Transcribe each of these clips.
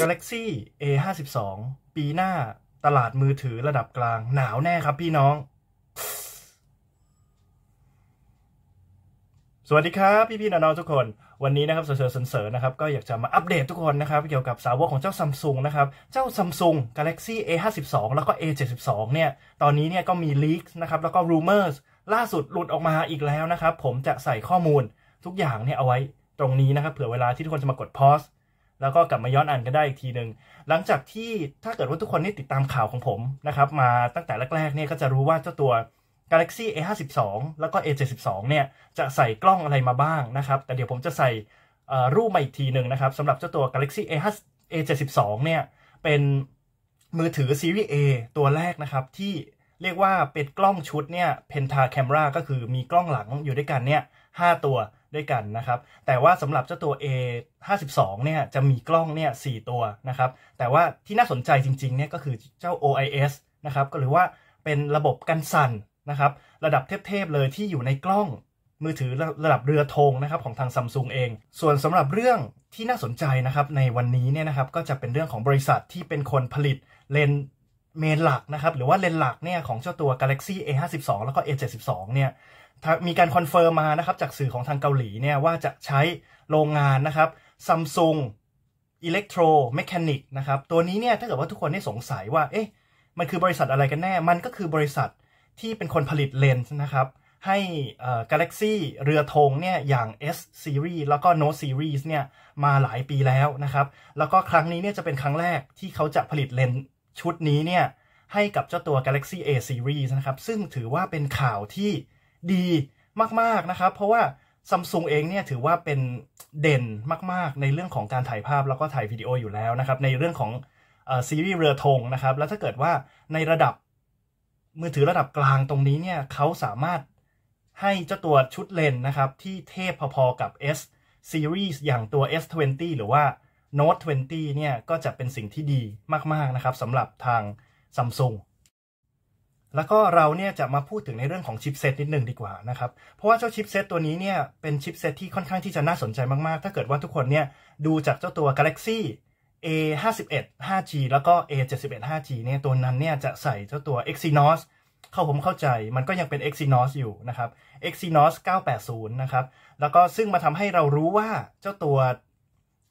Galaxy A 5 2ปีหน้าตลาดมือถือระดับกลาง หนาวแน่ครับพี่น้อง สวัสดีครับ พี่พี่น้องทุกคน วันนี้นะครับเสริมเสริมนะครับก็อยากจะมาอัปเดตทุกคนนะครับ เกี่ยวกับสาวกของเจ้าซัมซุงนะครับเจ้าซัมซุง Galaxy A 5 2แล้วก็ A 7 2เนี่ยตอนนี้เนี่ยก็มีลีกนะครับแล้วก็รูเมอร์ล่าสุดหลุดออกมาอีกแล้วนะครับผมจะใส่ข้อมูลทุกอย่างเนี่ยเอาไว้ตรงนี้นะครับเผื่อเวลาที่ทุกคนจะมากดพอสแล้วก็กลับมาย้อนอ่านกันได้อีกทีหนึ่งหลังจากที่ถ้าเกิดว่าทุกคนนี่ติดตามข่าวของผมนะครับมาตั้งแต่แรกๆเนี่ยก็จะรู้ว่าเจ้าตัว Galaxy A52 แล้วก็ A72 เนี่ยจะใส่กล้องอะไรมาบ้างนะครับ แต่เดี๋ยวผมจะใส่รูปมาอีกทีหนึ่งนะครับสำหรับเจ้าตัว Galaxy A5 A72 เนี่ยเป็นมือถือซีรีส์ A ตัวแรกนะครับที่เรียกว่าเป็นกล้องชุดเนี่ยเพนทาแคมราก็คือมีกล้องหลังอยู่ด้วยกันเนี่ยห้าตัวด้วยกันนะครับแต่ว่าสำหรับเจ้าตัว A 52เนี่ยจะมีกล้องเนี่ยสี่ตัวนะครับแต่ว่าที่น่าสนใจจริงๆเนี่ยก็คือเจ้า OIS นะครับก็หรือว่าเป็นระบบกันสั่นนะครับระดับเทพๆเลยที่อยู่ในกล้องมือถือระดับเรือธงนะครับของทางซัมซุงเอง ส่วนสำหรับเรื่องที่น่าสนใจนะครับในวันนี้เนี่ยนะครับก็จะเป็นเรื่องของบริษัทที่เป็นคนผลิตเลนเมนหลักนะครับหรือว่าเลนหลักเนี่ยของเจ้าตัว Galaxy A52 แล้วก็ A72 เนี่ยมีการคอนเฟิร์มมานะครับจากสื่อของทางเกาหลีเนี่ยว่าจะใช้โรงงานนะครับ Samsung Electro Mechanic นะครับตัวนี้เนี่ยถ้าเกิดว่าทุกคนได้สงสัยว่าเอ๊ะมันคือบริษัทอะไรกันแน่ มันก็คือบริษัทที่เป็นคนผลิตเลนส์นะครับ ให้ Galaxy เรือธงเนี่ยอย่าง S Series แล้วก็ Note Series เนี่ยมาหลายปีแล้วนะครับ แล้วก็ครั้งนี้เนี่ยจะเป็นครั้งแรกที่เขาจะผลิตเลนส์ชุดนี้เนี่ยให้กับเจ้าตัว Galaxy A Series นะครับ ซึ่งถือว่าเป็นข่าวที่ดีมากๆ นะครับ เพราะว่า Samsung เองเนี่ยถือว่าเป็นเด่นมากๆ ในเรื่องของการถ่ายภาพแล้วก็ถ่ายวิดีโออยู่แล้วนะครับ ในเรื่องของซีรีส์เรือธงนะครับ แล้วถ้าเกิดว่าในระดับมือถือระดับกลางตรงนี้เนี่ยเขาสามารถให้เจ้าตัวชุดเลนนะครับ ที่เทพพอๆกับ S Series อย่างตัว S20 หรือว่า Note 20 เนี่ยก็จะเป็นสิ่งที่ดีมาก ๆ นะครับสำหรับทาง Samsung แล้วก็เราเนี่ยจะมาพูดถึงในเรื่องของชิปเซตนิดหนึ่งดีกว่านะครับ เพราะว่าเจ้าชิปเซตตัวนี้เนี่ยเป็นชิปเซตที่ค่อนข้างที่จะน่าสนใจมาก ๆ ถ้าเกิดว่าทุกคนเนี่ยดูจากเจ้าตัว Galaxy A 5 1 5G แล้วก็ A 7 1 5G เนี่ยตัวนั้นเนี่ยจะใส่เจ้าตัว Exynos เข้าผมเข้าใจ มันก็ยังเป็น Exynos อยู่นะครับ Exynos 980 นะครับ แล้วก็ซึ่งมาทำให้เรารู้ว่าเจ้าตัว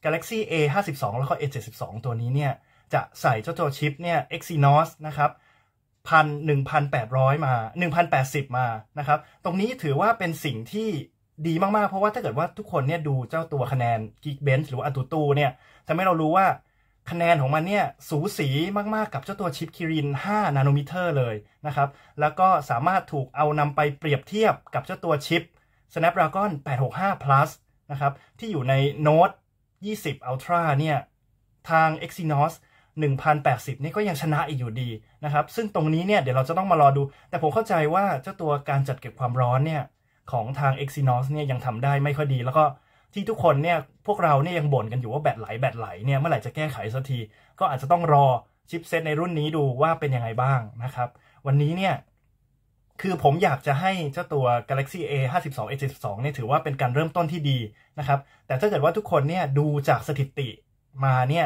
Galaxy A 5 2แล้วก็ A 7 2ตัวนี้เนี่ย จะใส่เจ้าตัวชิปเนี่ย Exynos นะครับพันหนึ่งพันแปดร้อยมาหนึ่งพันแปดสิบมา นะครับ ตรงนี้ถือว่าเป็นสิ่งที่ดีมาก ๆ เพราะว่าถ้าเกิดว่าทุกคนเนี่ยดูเจ้าตัวคะแนน Geekbench หรือว่า ATUTU เนี่ยทำให้เรารู้ว่าคะแนนของมันเนี่ยสูสีมาก ๆ กับเจ้าตัวชิป k i r i n 5นาโนมิเตอร์เลยนะครับ แล้วก็สามารถถูกเอานำไปเปรียบเทียบกับเจ้าตัวชิป Snapdragon 865 plus นะครับ ที่อยู่ในโน้ต20 Ultra เนี่ยทาง Exynos 1080 นี่ก็ยังชนะอีกอยู่ดีนะครับ ซึ่งตรงนี้เนี่ยเดี๋ยวเราจะต้องมารอดู แต่ผมเข้าใจว่าเจ้าตัวการจัดเก็บความร้อนเนี่ยของทาง Exynos เนี่ยยังทำได้ไม่ค่อยดี แล้วก็ที่ทุกคนเนี่ยพวกเราเนี่ยยังบ่นกันอยู่ว่าแบตไหลแบตไหลเนี่ยเมื่อไหร่จะแก้ไขสักที ก็อาจจะต้องรอชิปเซตในรุ่นนี้ดูว่าเป็นยังไงบ้างนะครับ วันนี้เนี่ยคือผมอยากจะให้เจ้าตัว Galaxy A 5 2 A 7 2เนี่ยถือว่าเป็นการเริ่มต้นที่ดีนะครับแต่ถ้าเกิดว่าทุกคนเนี่ยดูจากสถิติมาเนี่ย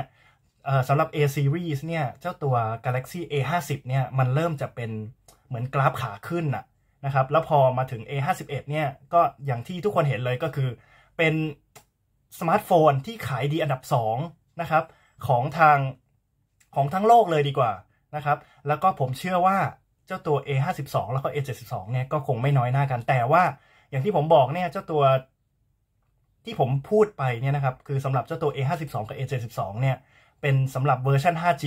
สำหรับ A series เนี่ยเจ้าตัว Galaxy A 5 0เนี่ยมันเริ่มจะเป็นเหมือนกราฟขาขึ้นะนะครับแล้วพอมาถึง A 5 1เนี่ยก็อย่างที่ทุกคนเห็นเลยก็คือ เป็นสมาร์ทโฟนที่ขายดีอันดับ2นะครับของทางของทั้งโลกเลยดีกว่านะครับแล้วก็ผมเชื่อว่าจ้าตัว A52 แล้วก็ A72 เนี่ย ก็คงไม่น้อยหน้ากัน แต่ว่า อย่างที่ผมบอกเนี่ย เจ้าตัวที่ผมพูดไปเนี่ยนะครับ คือสำหรับเจ้าตัว A52 กับ A72 เนี่ย เป็นสำหรับเวอร์ชัน 5G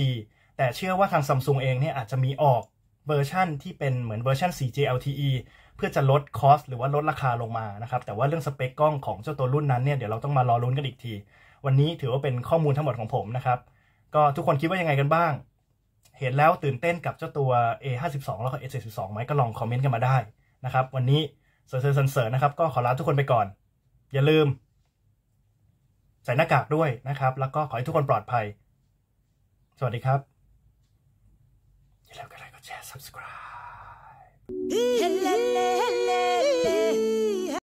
แต่เชื่อว่าทางซัมซุงเองเนี่ย อาจจะมีออกเวอร์ชันที่เป็นเหมือนเวอร์ชัน 4G LTE เพื่อจะลดคอสหรือว่าลดราคาลงมา นะครับ แต่ว่าเรื่องสเปคกล้องของเจ้าตัวรุ่นนั้นเนี่ย เดี๋ยวเราต้องมารอรุ้นกันอีกที วันนี้ถือว่าเป็นข้อมูลทั้งหมดของผมนะครับ ก็ทุกคนคิดว่ายังไงกันบ้างเห็นแล้วตื่นเต้นกับเจ้าตัว A52 แล้วก็ A72 ไหมก็ลองคอมเมนต์กันมาได้นะครับ วันนี้เสริมเสริมนะครับ ก็ขอลาทุกคนไปก่อน อย่าลืมใส่หน้ากากด้วยนะครับ แล้วก็ขอให้ทุกคนปลอดภัย สวัสดีครับ อย่าลืมกดไลค์กดแชร์ subscribe